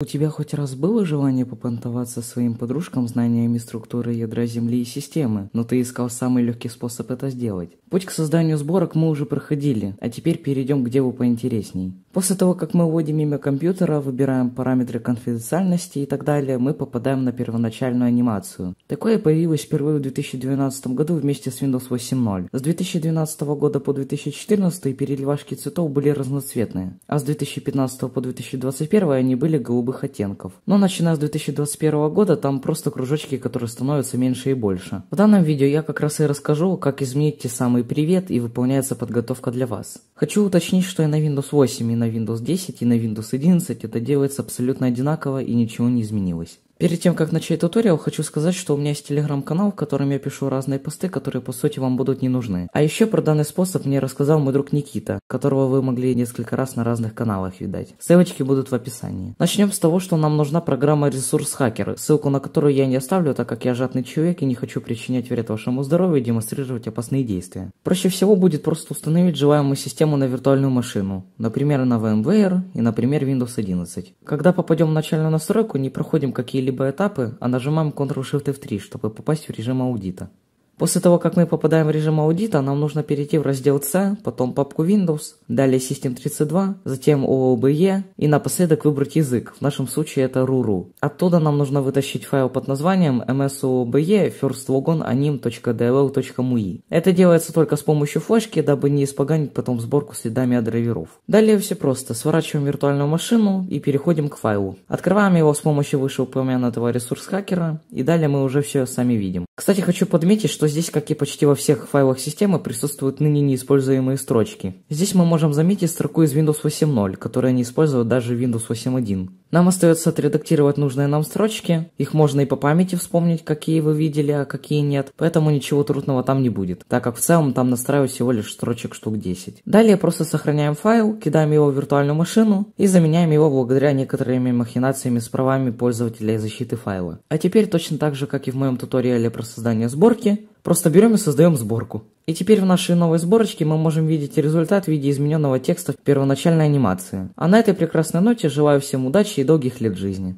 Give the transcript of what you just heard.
У тебя хоть раз было желание попонтоваться своим подружкам знаниями структуры ядра Земли и системы, но ты искал самый легкий способ это сделать. Путь к созданию сборок мы уже проходили, а теперь перейдем к делу поинтересней. После того, как мы вводим имя компьютера, выбираем параметры конфиденциальности и так далее, мы попадаем на первоначальную анимацию. Такое появилось впервые в 2012 году вместе с Windows 8.0. С 2012 года по 2014 переливашки цветов были разноцветные, а с 2015 по 2021 они были голубых оттенков. Но начиная с 2021 года там просто кружочки, которые становятся меньше и больше. В данном видео я как раз и расскажу, как изменить те самые привет и выполняется подготовка для вас. Хочу уточнить, что и на Windows 8, и на Windows 10, и на Windows 11 это делается абсолютно одинаково и ничего не изменилось. Перед тем, как начать туториал, хочу сказать, что у меня есть телеграм-канал, в котором я пишу разные посты, которые по сути вам будут не нужны. А еще про данный способ мне рассказал мой друг Никита, которого вы могли несколько раз на разных каналах видать. Ссылочки будут в описании. Начнем с того, что нам нужна программа Ресурс Хакер, ссылку на которую я не оставлю, так как я жадный человек и не хочу причинять вред вашему здоровью и демонстрировать опасные действия. Проще всего будет просто установить желаемую систему на виртуальную машину, например, на VMware и, например, Windows 11. Когда попадем в начальную настройку, не проходим какие либо какие-либо этапы, а нажимаем Ctrl-Shift F3, чтобы попасть в режим аудита. После того, как мы попадаем в режим аудита, нам нужно перейти в раздел C, потом папку Windows, далее System32, затем OOBE и напоследок выбрать язык, в нашем случае это RURU. Оттуда нам нужно вытащить файл под названием msoobe firstlogonanim.dll.mui. Это делается только с помощью флешки, дабы не испоганить потом сборку следами от драйверов. Далее все просто, сворачиваем виртуальную машину и переходим к файлу. Открываем его с помощью вышеупомянутого ресурс-хакера и далее мы уже все сами видим. Кстати, хочу подметить, что здесь, как и почти во всех файлах системы, присутствуют ныне неиспользуемые строчки. Здесь мы можем заметить строку из Windows 8.0, которую не используют даже Windows 8.1. Нам остается отредактировать нужные нам строчки. Их можно и по памяти вспомнить, какие вы видели, а какие нет. Поэтому ничего трудного там не будет, так как в целом там настраиваю всего лишь строчек штук 10. Далее просто сохраняем файл, кидаем его в виртуальную машину и заменяем его благодаря некоторыми махинациями с правами пользователя и защиты файла. А теперь точно так же, как и в моем туториале про создание сборки, просто берем и создаем сборку. И теперь в нашей новой сборочке мы можем видеть результат в виде измененного текста в первоначальной анимации. А на этой прекрасной ноте желаю всем удачи и долгих лет жизни.